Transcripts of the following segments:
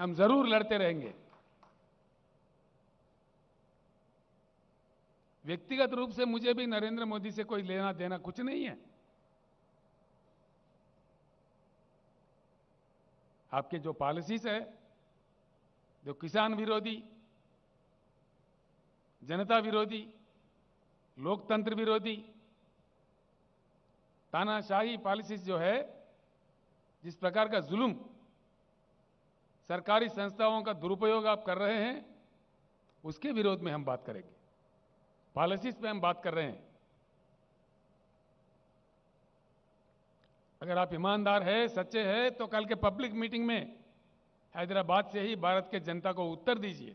हम जरूर लड़ते रहेंगे व्यक्तिगत रूप से मुझे भी नरेंद्र मोदी से कोई लेना देना कुछ नहीं है आपके जो पॉलिसीज है जो किसान विरोधी जनता विरोधी लोकतंत्र विरोधी तानाशाही पॉलिसीज जो है जिस प्रकार का जुल्म सरकारी संस्थाओं का दुरुपयोग आप कर रहे हैं उसके विरोध में हम बात करेंगे पॉलिसीज पे हम बात कर रहे हैं अगर आप ईमानदार है सच्चे हैं तो कल के पब्लिक मीटिंग में हैदराबाद से ही भारत के जनता को उत्तर दीजिए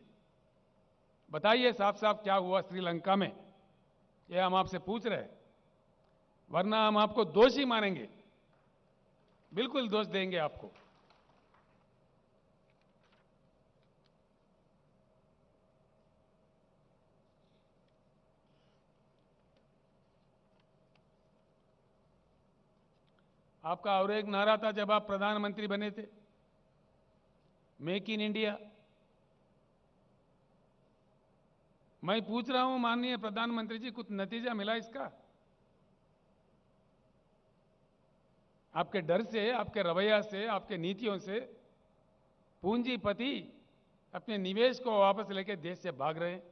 बताइए साफ साफ क्या हुआ श्रीलंका में ये हम आपसे पूछ रहे वरना हम आपको दोषी मानेंगे बिल्कुल दोष देंगे आपको आपका और एक नारा था जब आप प्रधानमंत्री बने थे मेक इन इंडिया मैं पूछ रहा हूं माननीय प्रधानमंत्री जी कुछ नतीजा मिला इसका आपके डर से आपके रवैया से आपके नीतियों से पूंजीपति अपने निवेश को वापस लेके देश से भाग रहे हैं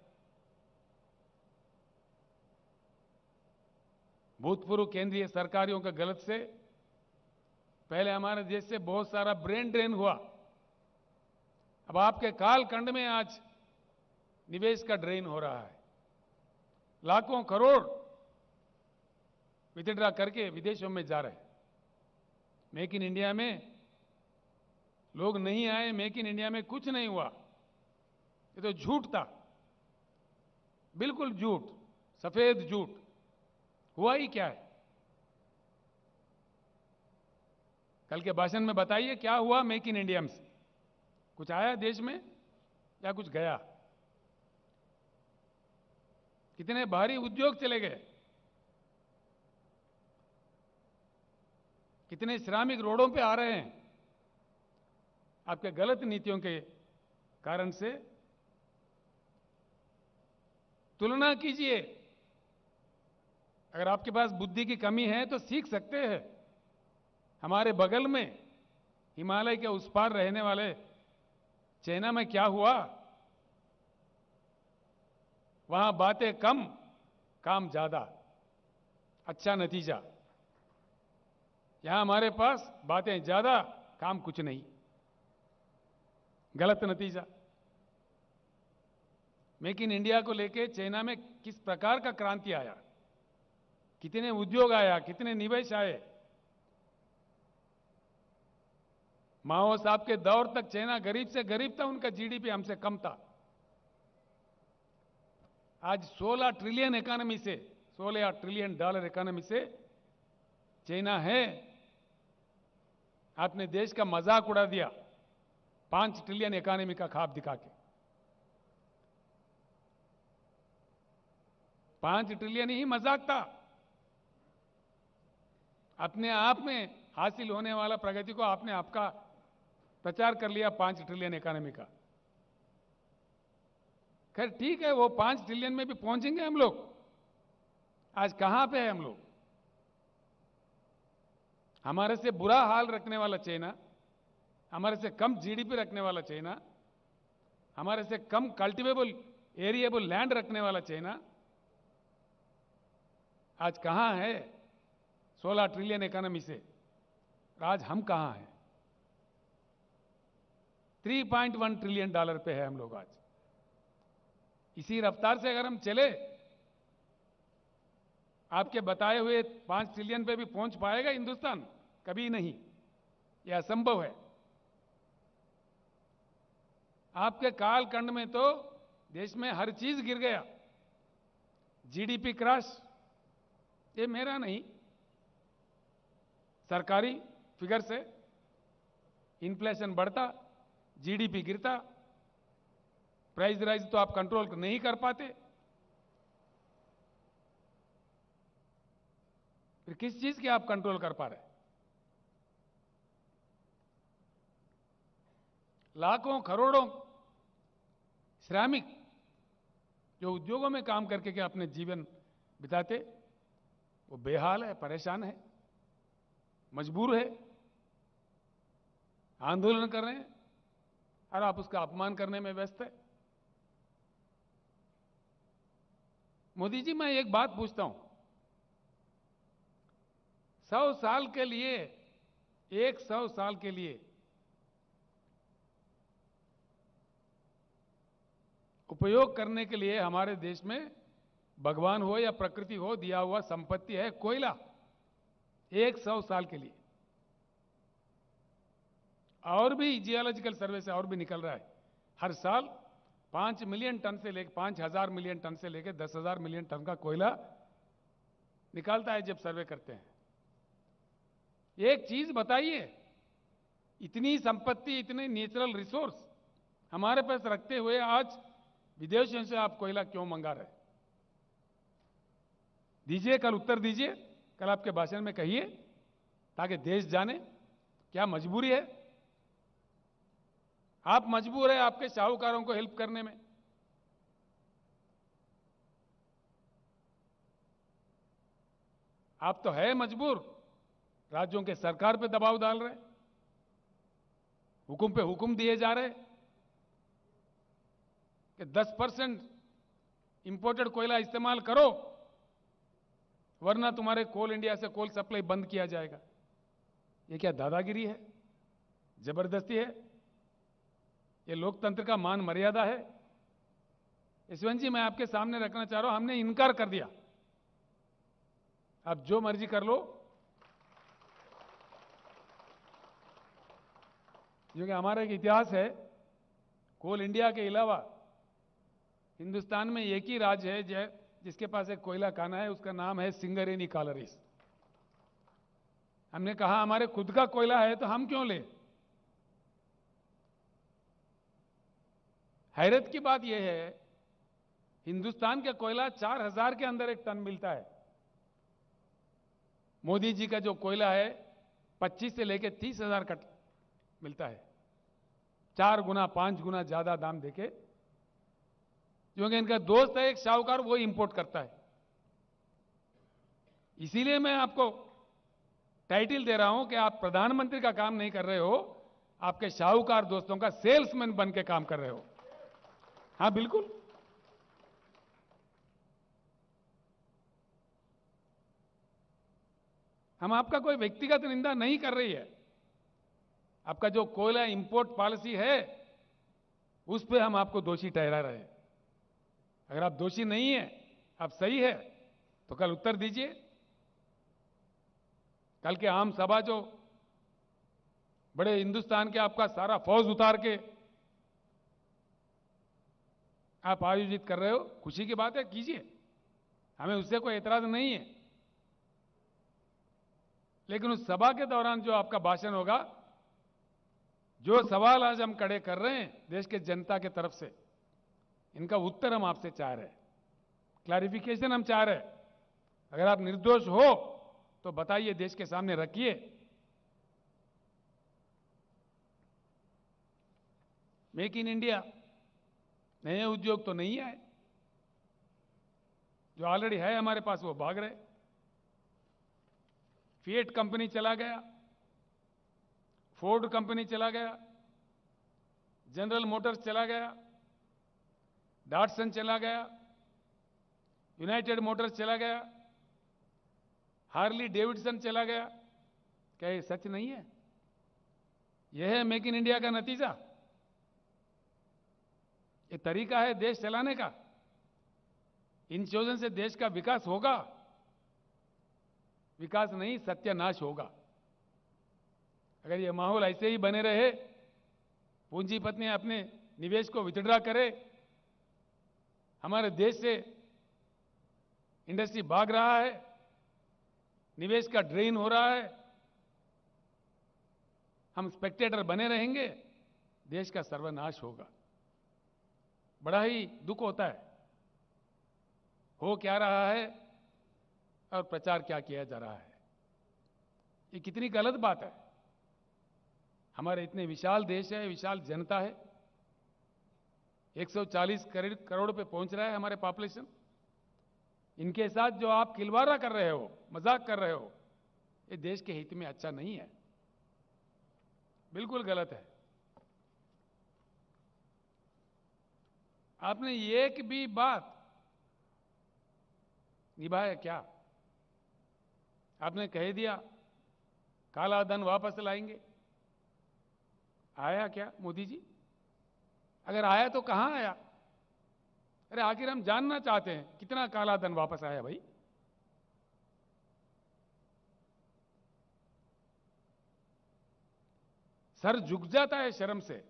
भूतपूर्व केंद्रीय सरकारियों के गलत से पहले हमारे देश से बहुत सारा ब्रेन ड्रेन हुआ अब आपके कालखंड में आज निवेश का ड्रेन हो रहा है लाखों करोड़ विदड्रा करके विदेशों में जा रहे हैं मेक इन इंडिया में लोग नहीं आए मेक इन इंडिया में कुछ नहीं हुआ ये तो झूठ था बिल्कुल झूठ सफेद झूठ हुआ ही क्या है कल के भाषण में बताइए क्या हुआ मेक इन इंडिया में कुछ आया देश में या कुछ गया कितने भारी उद्योग चले गए कितने श्रमिक रोडों पे आ रहे हैं आपके गलत नीतियों के कारण से तुलना कीजिए अगर आपके पास बुद्धि की कमी है तो सीख सकते हैं हमारे बगल में हिमालय के उस पार रहने वाले चाइना में क्या हुआ वहां बातें कम काम ज्यादा अच्छा नतीजा यहां हमारे पास बातें ज्यादा काम कुछ नहीं गलत नतीजा मेक इन इंडिया को लेके चाइना में किस प्रकार का क्रांति आया कितने उद्योग आया कितने निवेश आए माओ साहब के दौर तक चाइना गरीब से गरीब था उनका जीडीपी हमसे कम था आज 16 ट्रिलियन इकोनॉमी से 16 ट्रिलियन डॉलर इकोनॉमी से चाइना है आपने देश का मजाक उड़ा दिया पांच ट्रिलियन इकोनॉमी का खाब दिखा के पांच ट्रिलियन ही मजाक था अपने आप में हासिल होने वाला प्रगति को आपने आपका प्रचार कर लिया पांच ट्रिलियन इकोनॉमी का खैर ठीक है वो पांच ट्रिलियन में भी पहुंचेंगे हम लोग आज कहां पे है हम लोग हमारे से बुरा हाल रखने वाला चाइना हमारे से कम जीडीपी रखने वाला चाइना हमारे से कम कल्टिवेबल एरिएबल लैंड रखने वाला चाइना आज कहां है 16 ट्रिलियन इकोनॉमी से आज हम कहां हैं 3.1 ट्रिलियन डॉलर पे है हम लोग आज इसी रफ्तार से अगर हम चले आपके बताए हुए पांच ट्रिलियन पे भी पहुंच पाएगा हिंदुस्तान कभी नहीं यह असंभव है आपके कालखंड में तो देश में हर चीज गिर गया जीडीपी क्रैश ये मेरा नहीं सरकारी फिगर से इन्फ्लेशन बढ़ता जीडीपी गिरता प्राइस राइज तो आप कंट्रोल नहीं कर पाते फिर किस चीज के आप कंट्रोल कर पा रहे लाखों करोड़ों श्रमिक जो उद्योगों में काम करके के अपने जीवन बिताते वो बेहाल है परेशान है मजबूर है आंदोलन कर रहे हैं और आप उसका अपमान करने में व्यस्त है मोदी जी मैं एक बात पूछता हूं सौ साल के लिए एक सौ साल के लिए उपयोग करने के लिए हमारे देश में भगवान हो या प्रकृति हो दिया हुआ संपत्ति है कोयला एक सौ साल के लिए और भी जियोलॉजिकल सर्वे से और भी निकल रहा है हर साल पांच मिलियन टन से लेकर पांच हजार मिलियन टन से लेकर दस हजार मिलियन टन का कोयला निकालता है जब सर्वे करते हैं एक चीज बताइए इतनी संपत्ति इतने नेचुरल रिसोर्स हमारे पास रखते हुए आज विदेशों से आप कोयला क्यों मंगा रहे दीजिए कल उत्तर दीजिए कल आपके भाषण में कहिए ताकि देश जाने क्या मजबूरी है आप मजबूर हैं आपके साहूकारों को हेल्प करने में आप तो है मजबूर राज्यों के सरकार पे दबाव डाल रहे हुकुम पे हुकुम दिए जा रहे कि 10 परसेंट इंपोर्टेड कोयला इस्तेमाल करो वरना तुम्हारे कोल इंडिया से कोल सप्लाई बंद किया जाएगा ये क्या दादागिरी है जबरदस्ती है ये लोकतंत्र का मान मर्यादा है यशवंत जी मैं आपके सामने रखना चाह रहा हूं हमने इनकार कर दिया आप जो मर्जी कर लो क्योंकि हमारा एक इतिहास है कोल इंडिया के अलावा हिंदुस्तान में एक ही राज्य है जय जिसके पास एक कोयला खाना है उसका नाम है सिंगरेनी कालरीज हमने कहा हमारे खुद का कोयला है तो हम क्यों लें हैरत की बात यह है हिंदुस्तान का कोयला चार हजार के अंदर एक टन मिलता है मोदी जी का जो कोयला है पच्चीस से लेकर तीस हजार का मिलता है चार गुना पांच गुना ज्यादा दाम देके क्योंकि इनका दोस्त है एक शाहूकार वो इंपोर्ट करता है इसीलिए मैं आपको टाइटल दे रहा हूं कि आप प्रधानमंत्री का काम नहीं कर रहे हो आपके शाहूकार दोस्तों का सेल्समैन बन के काम कर रहे हो हाँ बिल्कुल हम आपका कोई व्यक्तिगत निंदा नहीं कर रही है आपका जो कोयला इंपोर्ट पॉलिसी है उस पर हम आपको दोषी ठहरा रहे हैं अगर आप दोषी नहीं है आप सही है तो कल उत्तर दीजिए कल के आम सभा जो बड़े हिंदुस्तान के आपका सारा फौज उतार के आप आयोजित कर रहे हो खुशी की बात है कीजिए हमें उससे कोई एतराज नहीं है लेकिन उस सभा के दौरान जो आपका भाषण होगा जो सवाल आज हम कड़े कर रहे हैं देश के जनता के तरफ से इनका उत्तर हम आपसे चाह रहे हैं क्लैरिफिकेशन हम चाह रहे हैं अगर आप निर्दोष हो तो बताइए देश के सामने रखिए मेक इन इंडिया नए उद्योग तो नहीं आए जो ऑलरेडी है हमारे पास वो भाग रहे फिएट कंपनी चला गया फोर्ड कंपनी चला गया जनरल मोटर्स चला गया डाटसन चला गया यूनाइटेड मोटर्स चला गया हार्ली डेविडसन चला गया क्या ये सच नहीं है यह है मेक इन इंडिया का नतीजा ये तरीका है देश चलाने का इन चीजों से देश का विकास होगा विकास नहीं सत्यानाश होगा अगर ये माहौल ऐसे ही बने रहे पूंजीपति अपने निवेश को विथड्रा करे हमारे देश से इंडस्ट्री भाग रहा है निवेश का ड्रेन हो रहा है हम स्पेक्टेटर बने रहेंगे देश का सर्वनाश होगा बड़ा ही दुख होता है हो क्या रहा है और प्रचार क्या किया जा रहा है ये कितनी गलत बात है हमारे इतने विशाल देश है विशाल जनता है 140 करोड़ करोड़ पे पहुंच रहा है हमारे पॉपुलेशन इनके साथ जो आप खिलवाड़ा कर रहे हो मजाक कर रहे हो ये देश के हित में अच्छा नहीं है बिल्कुल गलत है आपने एक भी बात निभाया क्या आपने कह दिया काला धन वापस लाएंगे आया क्या मोदी जी अगर आया तो कहां आया अरे आखिर हम जानना चाहते हैं कितना काला धन वापस आया भाई सर झुक जाता है शर्म से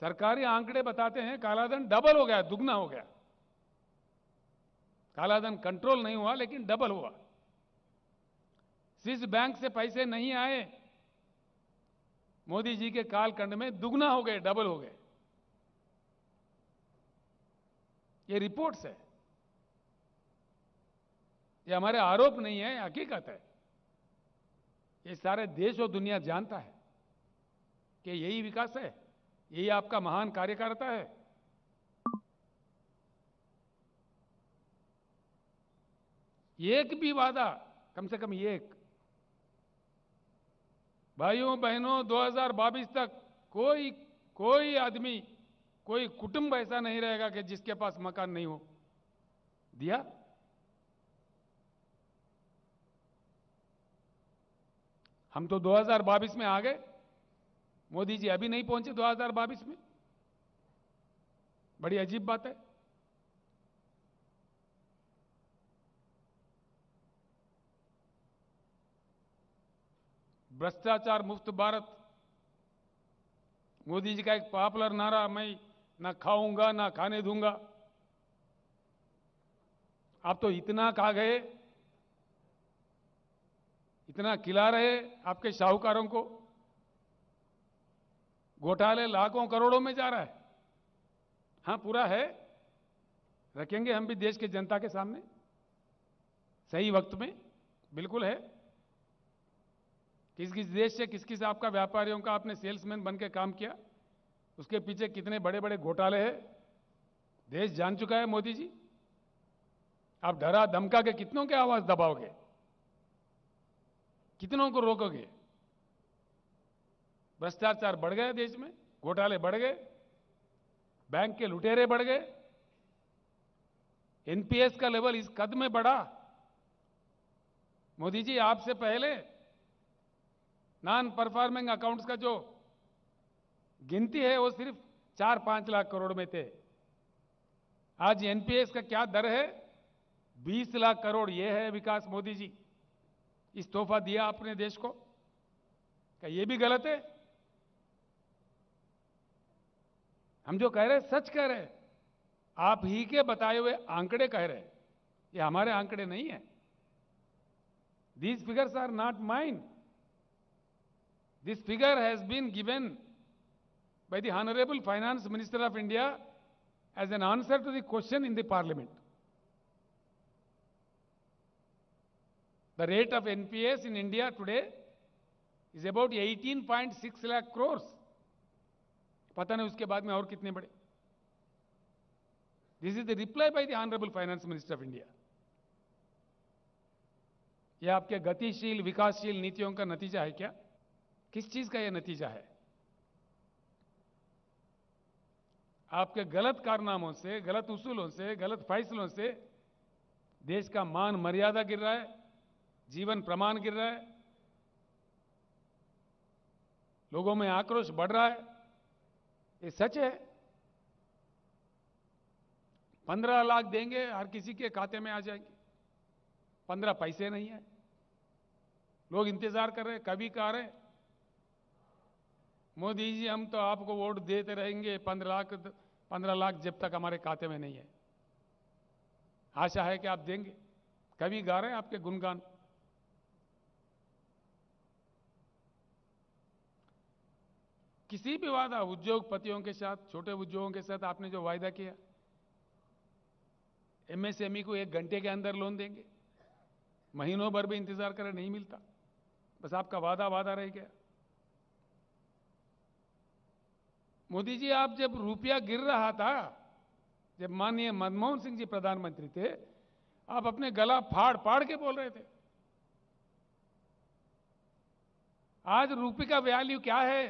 सरकारी आंकड़े बताते हैं कालाधन डबल हो गया दुगना हो गया कालाधन कंट्रोल नहीं हुआ लेकिन डबल हुआ स्विस बैंक से पैसे नहीं आए मोदी जी के कालखंड में दुगना हो गए डबल हो गए ये रिपोर्ट्स है ये हमारे आरोप नहीं है हकीकत है ये सारे देश और दुनिया जानता है कि यही विकास है यही आपका महान कार्यकर्ता है एक भी वादा कम से कम एक भाइयों बहनों 2022 तक कोई कोई आदमी कोई कुटुंब ऐसा नहीं रहेगा कि जिसके पास मकान नहीं हो दिया हम तो 2022 में आ गए मोदी जी अभी नहीं पहुंचे 2022 में बड़ी अजीब बात है भ्रष्टाचार मुफ्त भारत मोदी जी का एक पॉपुलर नारा मैं ना खाऊंगा ना खाने दूंगा आप तो इतना खा गए इतना खिला रहे आपके शाहूकारों को घोटाले लाखों करोड़ों में जा रहा है हाँ पूरा है रखेंगे हम भी देश के जनता के सामने सही वक्त में बिल्कुल है किस किस देश से किस किस आपका व्यापारियों का आपने सेल्समैन बन के काम किया उसके पीछे कितने बड़े बड़े घोटाले हैं देश जान चुका है मोदी जी आप डरा धमका के कितनों के आवाज दबाओगे कितनों को रोकोगे भ्रष्टाचार बढ़ गया देश में घोटाले बढ़ गए बैंक के लुटेरे बढ़ गए एनपीएस का लेवल इस कद में बढ़ा मोदी जी आपसे पहले नॉन परफॉर्मिंग अकाउंट्स का जो गिनती है वो सिर्फ चार पांच लाख करोड़ में थे आज एनपीएस का क्या दर है बीस लाख करोड़ ये है विकास मोदी जी इस तोहफा दिया आपने देश को क्या ये भी गलत है हम जो कह रहे हैं सच कह रहे हैं आप ही के बताए हुए आंकड़े कह रहे हैं ये हमारे आंकड़े नहीं है these figures are not mine this figure has been given by the honourable finance minister of India as an answer to the question in the parliament the rate of NPS in India today is about 18.6 lakh crore पता नहीं उसके बाद में और कितने बड़े this is the reply by the honourable finance minister of India यह आपके गतिशील विकासशील नीतियों का नतीजा है क्या किस चीज का यह नतीजा है आपके गलत कारनामों से गलत उसूलों से गलत फैसलों से देश का मान मर्यादा गिर रहा है जीवन प्रमाण गिर रहा है लोगों में आक्रोश बढ़ रहा है ये सच है पंद्रह लाख देंगे हर किसी के खाते में आ जाएंगे पंद्रह पैसे नहीं है लोग इंतजार कर रहे हैं कभी कह रहे मोदी जी हम तो आपको वोट देते रहेंगे पंद्रह लाख पंद्रह लाख जब तक हमारे खाते में नहीं है आशा है कि आप देंगे कभी गा रहे हैं आपके गुणगान किसी भी वादा उद्योगपतियों के साथ छोटे उद्योगों के साथ आपने जो वायदा किया एमएसएमई e को एक घंटे के अंदर लोन देंगे महीनों भर भी इंतजार करें नहीं मिलता बस आपका वादा वादा रह गया मोदी जी आप जब रुपया गिर रहा था जब माननीय मनमोहन सिंह जी प्रधानमंत्री थे आप अपने गला फाड़ फाड़ के बोल रहे थे आज रुपये का वैल्यू क्या है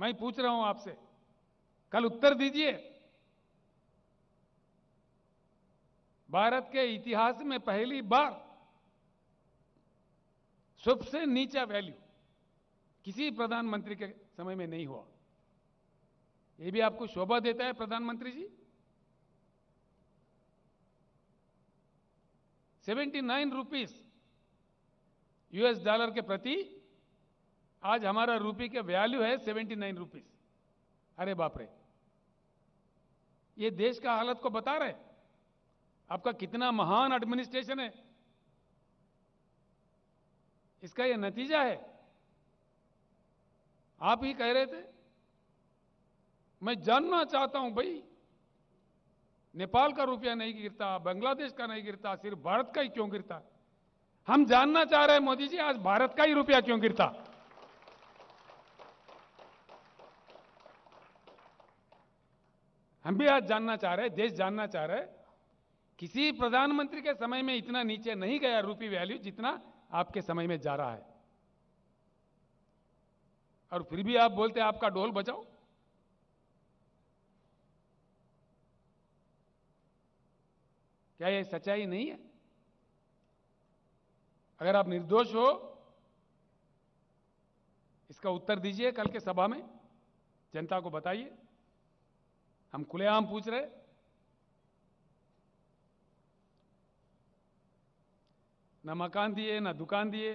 मैं पूछ रहा हूं आपसे कल उत्तर दीजिए भारत के इतिहास में पहली बार सबसे नीचा वैल्यू किसी प्रधानमंत्री के समय में नहीं हुआ यह भी आपको शोभा देता है प्रधानमंत्री जी 79 रुपीस यूएस डॉलर के प्रति आज हमारा रूपी का वैल्यू है सेवेंटी नाइन रुपीज अरे बाप रे ये देश का हालत को बता रहे आपका कितना महान एडमिनिस्ट्रेशन है इसका यह नतीजा है आप ही कह रहे थे मैं जानना चाहता हूं भाई नेपाल का रुपया नहीं गिरता बांग्लादेश का नहीं गिरता सिर्फ भारत का ही क्यों गिरता हम जानना चाह रहे हैं मोदी जी आज भारत का ही रुपया क्यों गिरता हम भी आज जानना चाह रहे हैं देश जानना चाह रहे हैं किसी प्रधानमंत्री के समय में इतना नीचे नहीं गया रूपी वैल्यू जितना आपके समय में जा रहा है और फिर भी आप बोलते हैं आपका डोल बचाओ क्या यह सच्चाई नहीं है अगर आप निर्दोष हो इसका उत्तर दीजिए कल के सभा में जनता को बताइए हम खुलेआम पूछ रहे ना मकान दिए ना दुकान दिए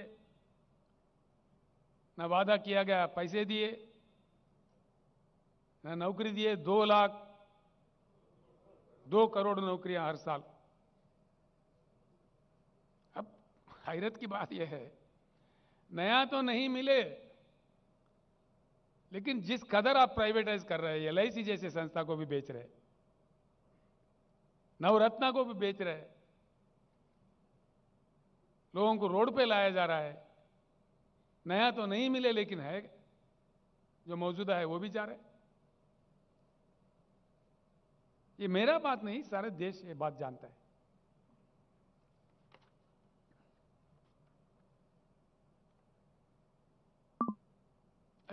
ना वादा किया गया पैसे दिए ना नौकरी दिए दो लाख दो करोड़ नौकरियां हर साल अब हैरत की बात यह है नया तो नहीं मिले लेकिन जिस कदर आप प्राइवेटाइज कर रहे हैं एल जैसे संस्था को भी बेच रहे नवरत्ना को भी बेच रहे लोगों को रोड पे लाया जा रहा है नया तो नहीं मिले लेकिन है जो मौजूदा है वो भी जा रहे ये मेरा बात नहीं सारे देश ये बात जानता है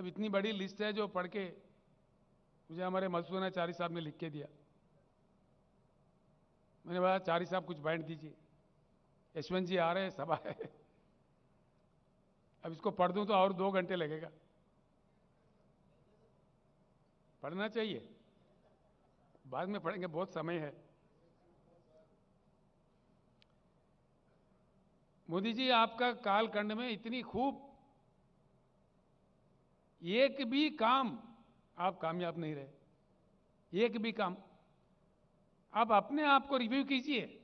अब इतनी बड़ी लिस्ट है जो पढ़ के मुझे हमारे मधुसूदनाचार्य साहब ने लिख के दिया मैंने बोला चारी साहब कुछ बाइंड दीजिए यशवंत जी आ रहे हैं सभा है अब इसको पढ़ दूं तो और दो घंटे लगेगा पढ़ना चाहिए बाद में पढ़ेंगे बहुत समय है मोदी जी आपका कालखंड में इतनी खूब एक भी काम आप कामयाब नहीं रहे एक भी काम आप अपने आप को रिव्यू कीजिए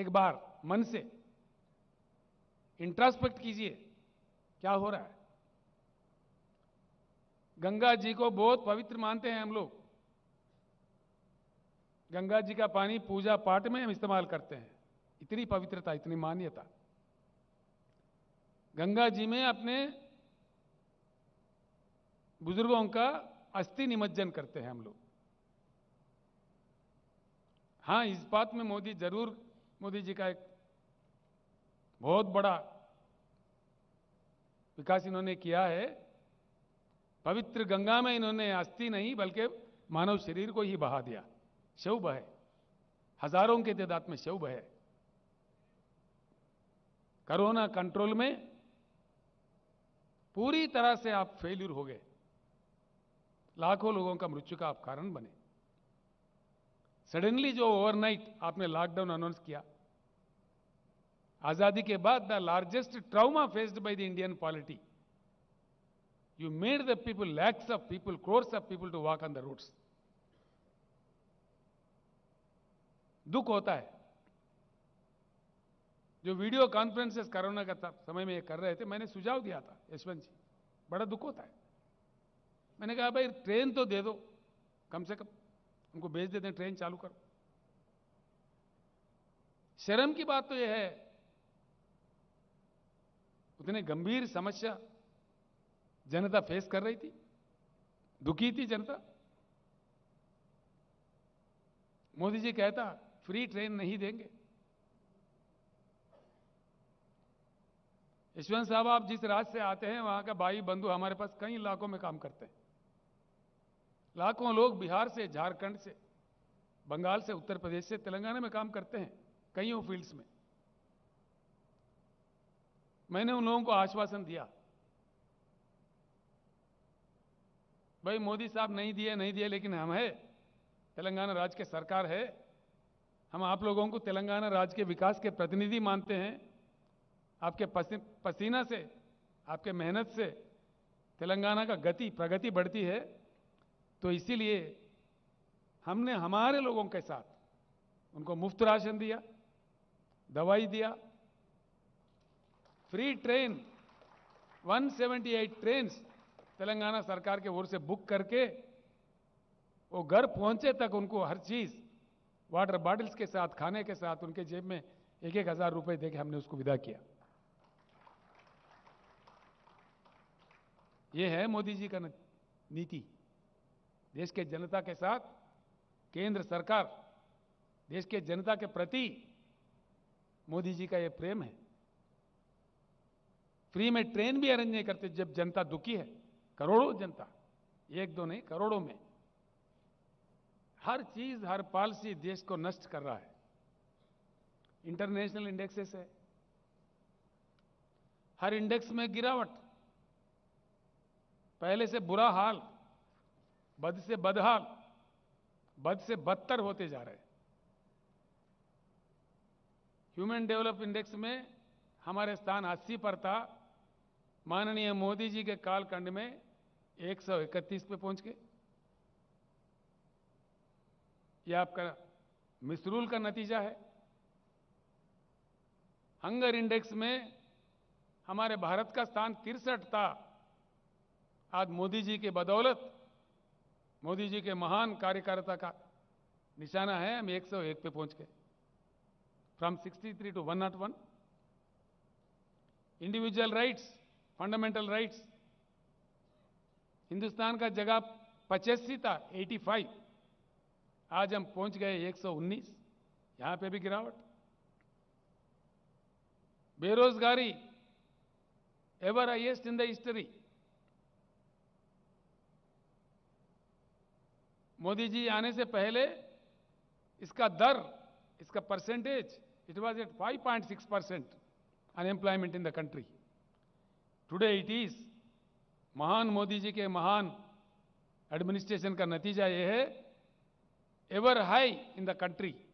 एक बार मन से इंट्रास्पेक्ट कीजिए क्या हो रहा है गंगा जी को बहुत पवित्र मानते हैं हम लोग गंगा जी का पानी पूजा पाठ में हम इस्तेमाल करते हैं इतनी पवित्रता इतनी मान्यता गंगा जी में अपने बुजुर्गों का अस्थि निमज्जन करते हैं हम लोग हाँ इस बात में मोदी जरूर मोदी जी का एक बहुत बड़ा विकास इन्होंने किया है पवित्र गंगा में इन्होंने अस्थि नहीं बल्कि मानव शरीर को ही बहा दिया शव बहे हजारों के तादाद में शव बहे कोरोना कंट्रोल में पूरी तरह से आप फेल्यूर हो गए लाखों लोगों का मृत्यु का आप कारण बने सडनली जो ओवरनाइट आपने लॉकडाउन अनाउंस किया आजादी के बाद the largest trauma faced by the Indian polity you made the people lakhs of people crores of people to walk on the roads दुख होता है जो वीडियो कॉन्फ्रेंसेस कोरोना का समय में ये कर रहे थे मैंने सुझाव दिया था यशवंत जी बड़ा दुख होता है मैंने कहा भाई ट्रेन तो दे दो कम से कम उनको भेज देते हैं ट्रेन चालू करो शर्म की बात तो यह है उतने गंभीर समस्या जनता फेस कर रही थी दुखी थी जनता मोदी जी कहता फ्री ट्रेन नहीं देंगे यशवंत साहब आप जिस राज्य से आते हैं वहां का भाई बंधु हमारे पास कई इलाकों में काम करते हैं लाखों लोग बिहार से झारखंड से बंगाल से उत्तर प्रदेश से तेलंगाना में काम करते हैं कईयों फील्ड्स में मैंने उन लोगों को आश्वासन दिया भाई मोदी साहब नहीं दिए नहीं दिए लेकिन हम है तेलंगाना राज्य के सरकार है हम आप लोगों को तेलंगाना राज्य के विकास के प्रतिनिधि मानते हैं आपके पसी, पसीना से आपके मेहनत से तेलंगाना का गति प्रगति बढ़ती है तो इसीलिए हमने हमारे लोगों के साथ उनको मुफ्त राशन दिया दवाई दिया फ्री ट्रेन 178 ट्रेन तेलंगाना सरकार के ओर से बुक करके वो घर पहुंचे तक उनको हर चीज़ वाटर बॉटल्स के साथ खाने के साथ उनके जेब में एक एक हज़ार रुपये दे के हमने उसको विदा किया ये है मोदी जी का नीति देश के जनता के साथ केंद्र सरकार देश के जनता के प्रति मोदी जी का यह प्रेम है फ्री में ट्रेन भी अरेंज नहीं करते जब जनता दुखी है करोड़ों जनता एक दो नहीं करोड़ों में हर चीज हर पॉलिसी देश को नष्ट कर रहा है इंटरनेशनल इंडेक्सेस है हर इंडेक्स में गिरावट पहले से बुरा हाल बद से बदहाल बद से बदतर होते जा रहे ह्यूमन डेवलप इंडेक्स में हमारे स्थान 80 पर था माननीय मोदी जी के कालखंड में 131 पे पहुंच गए यह आपका मिसरूल का नतीजा है हंगर इंडेक्स में हमारे भारत का स्थान तिरसठ था आज मोदी जी के बदौलत मोदी जी के महान कार्यकर्ता का निशाना है हम 101 पे पहुंच गए from 63 to one individual rights fundamental rights Hindustan का जगह पचासी था 85 आज हम पहुंच गए 119 यहां पे भी गिरावट बेरोजगारी ever highest in the history Modi ji आने से पहले इसका दर इसका percentage it was at 5.6% unemployment in the country today it is महान मोदी जी के महान एडमिनिस्ट्रेशन का नतीजा यह है ever high in the country